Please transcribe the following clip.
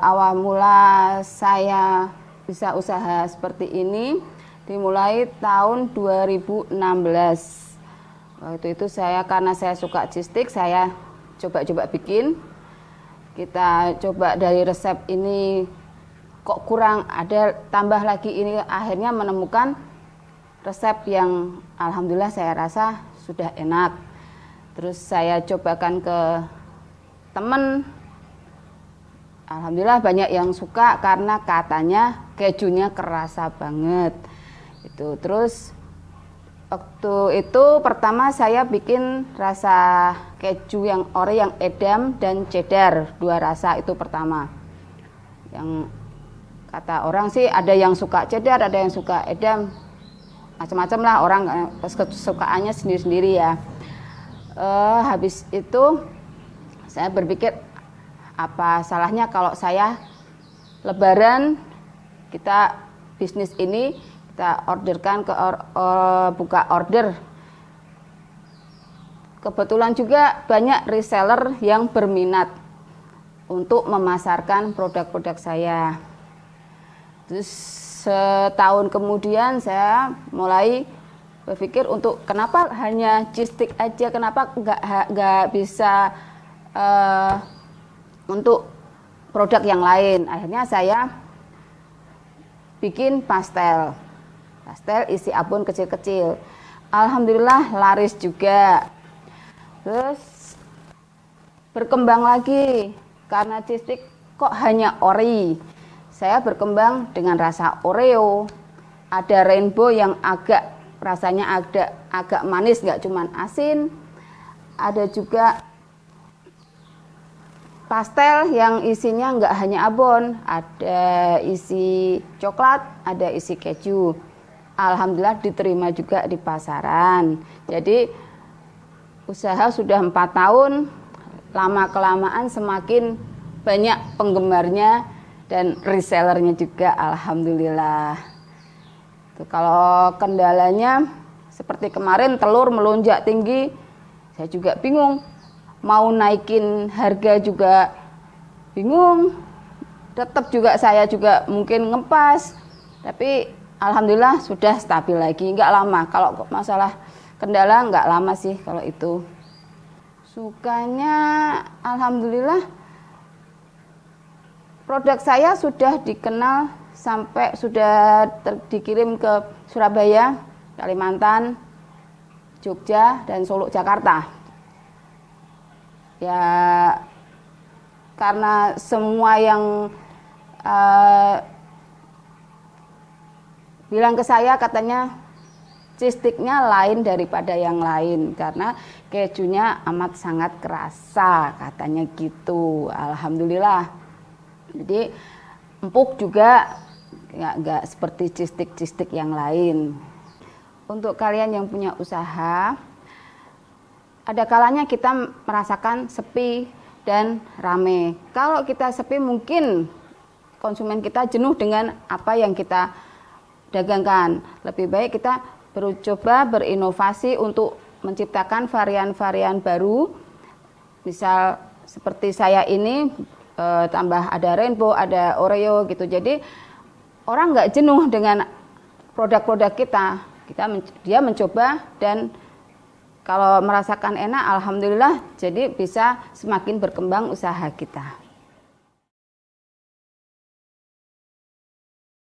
awal mula saya bisa usaha seperti ini dimulai tahun 2016. Waktu itu saya karena saya suka cistik, saya coba-coba bikin. Kita coba dari resep ini kok kurang, ada tambah lagi ini akhirnya menemukan resep yang alhamdulillah saya rasa sudah enak. Terus saya cobakan ke teman alhamdulillah banyak yang suka karena katanya kejunya kerasa banget. Itu terus waktu itu pertama saya bikin rasa keju yang ori yang edam dan cedar dua rasa itu pertama yang kata orang sih ada yang suka cedar ada yang suka edam macam-macam lah orang eh, kesukaannya sendiri-sendiri ya uh, habis itu saya berpikir apa salahnya kalau saya lebaran kita bisnis ini kita orderkan ke or, or, buka order kebetulan juga banyak reseller yang berminat untuk memasarkan produk-produk saya terus setahun kemudian saya mulai berpikir untuk kenapa hanya cheese aja kenapa nggak nggak bisa uh, untuk produk yang lain. Akhirnya saya bikin pastel. Pastel isi abon kecil-kecil. Alhamdulillah laris juga. Terus berkembang lagi karena distrik kok hanya ori. Saya berkembang dengan rasa Oreo. Ada rainbow yang agak rasanya agak agak manis nggak cuman asin. Ada juga pastel yang isinya nggak hanya abon, ada isi coklat, ada isi keju. Alhamdulillah diterima juga di pasaran. Jadi usaha sudah empat tahun, lama kelamaan semakin banyak penggemarnya dan resellernya juga alhamdulillah. Tuh, kalau kendalanya seperti kemarin telur melonjak tinggi, saya juga bingung mau naikin harga juga bingung tetap juga saya juga mungkin ngepas tapi alhamdulillah sudah stabil lagi nggak lama kalau masalah kendala nggak lama sih kalau itu sukanya alhamdulillah produk saya sudah dikenal sampai sudah ter- dikirim ke Surabaya Kalimantan Jogja dan Solo Jakarta ya karena semua yang uh, bilang ke saya katanya cistiknya lain daripada yang lain karena kejunya amat sangat kerasa katanya gitu alhamdulillah jadi empuk juga nggak nggak seperti cistik-cistik yang lain untuk kalian yang punya usaha ada kalanya kita merasakan sepi dan rame. Kalau kita sepi mungkin konsumen kita jenuh dengan apa yang kita dagangkan. Lebih baik kita berucoba berinovasi untuk menciptakan varian-varian baru. Misal seperti saya ini e, tambah ada rainbow, ada oreo gitu. Jadi orang nggak jenuh dengan produk-produk kita. Kita dia mencoba dan kalau merasakan enak, alhamdulillah, jadi bisa semakin berkembang usaha kita.